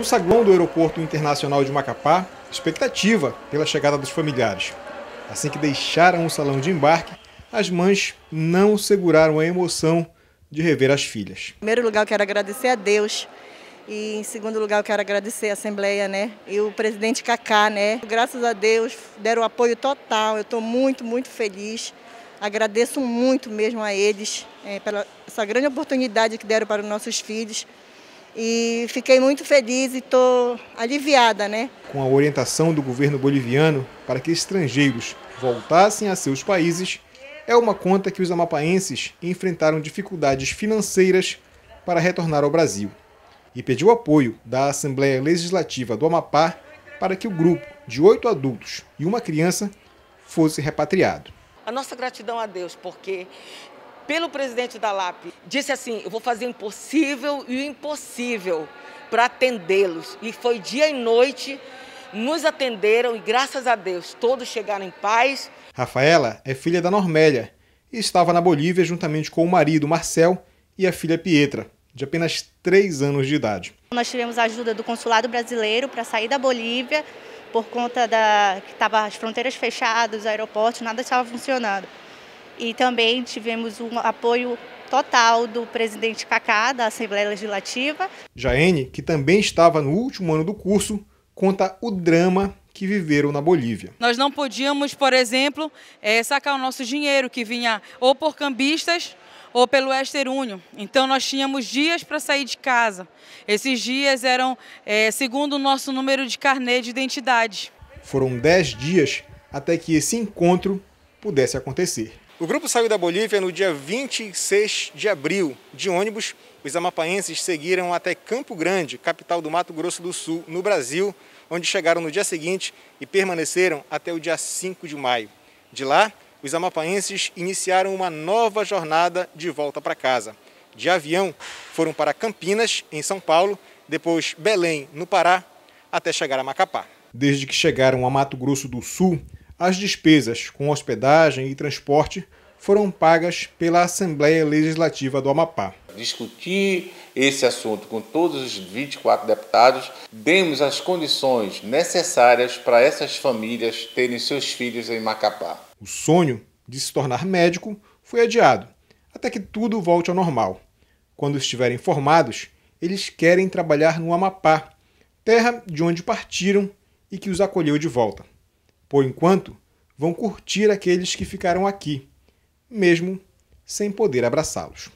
No saguão do Aeroporto Internacional de Macapá, expectativa pela chegada dos familiares. Assim que deixaram o salão de embarque, as mães não seguraram a emoção de rever as filhas. Em primeiro lugar, eu quero agradecer a Deus. E em segundo lugar, eu quero agradecer a Assembleia, né? E o presidente Cacá, né? Graças a Deus, deram apoio total. Eu estou muito, muito feliz. Agradeço muito mesmo a eles é, pela essa grande oportunidade que deram para os nossos filhos e fiquei muito feliz e estou aliviada, né? Com a orientação do governo boliviano para que estrangeiros voltassem a seus países, é uma conta que os amapaenses enfrentaram dificuldades financeiras para retornar ao Brasil e pediu apoio da Assembleia Legislativa do Amapá para que o grupo de oito adultos e uma criança fosse repatriado. A nossa gratidão a Deus, porque pelo presidente da LAP, disse assim: eu vou fazer o impossível e o impossível para atendê-los. E foi dia e noite, nos atenderam e graças a Deus todos chegaram em paz. Rafaela é filha da Normélia e estava na Bolívia juntamente com o marido Marcel e a filha Pietra, de apenas três anos de idade. Nós tivemos a ajuda do consulado brasileiro para sair da Bolívia por conta da que tava as fronteiras fechadas, os aeroportos, nada estava funcionando e também tivemos um apoio total do presidente Cacá, da Assembleia Legislativa. Jaene, que também estava no último ano do curso, conta o drama que viveram na Bolívia. Nós não podíamos, por exemplo, eh, sacar o nosso dinheiro que vinha ou por cambistas ou pelo Esterúnio. Então nós tínhamos dias para sair de casa. Esses dias eram eh, segundo o nosso número de carnê de identidade. Foram 10 dias até que esse encontro pudesse acontecer. O grupo saiu da Bolívia no dia 26 de abril. De ônibus, os amapaenses seguiram até Campo Grande, capital do Mato Grosso do Sul, no Brasil, onde chegaram no dia seguinte e permaneceram até o dia 5 de maio. De lá, os amapaenses iniciaram uma nova jornada de volta para casa. De avião, foram para Campinas, em São Paulo, depois Belém, no Pará, até chegar a Macapá. Desde que chegaram a Mato Grosso do Sul, as despesas com hospedagem e transporte foram pagas pela Assembleia Legislativa do Amapá. Discutir esse assunto com todos os 24 deputados, demos as condições necessárias para essas famílias terem seus filhos em Macapá. O sonho de se tornar médico foi adiado, até que tudo volte ao normal. Quando estiverem formados, eles querem trabalhar no Amapá, terra de onde partiram e que os acolheu de volta. Por enquanto, vão curtir aqueles que ficaram aqui, mesmo sem poder abraçá-los.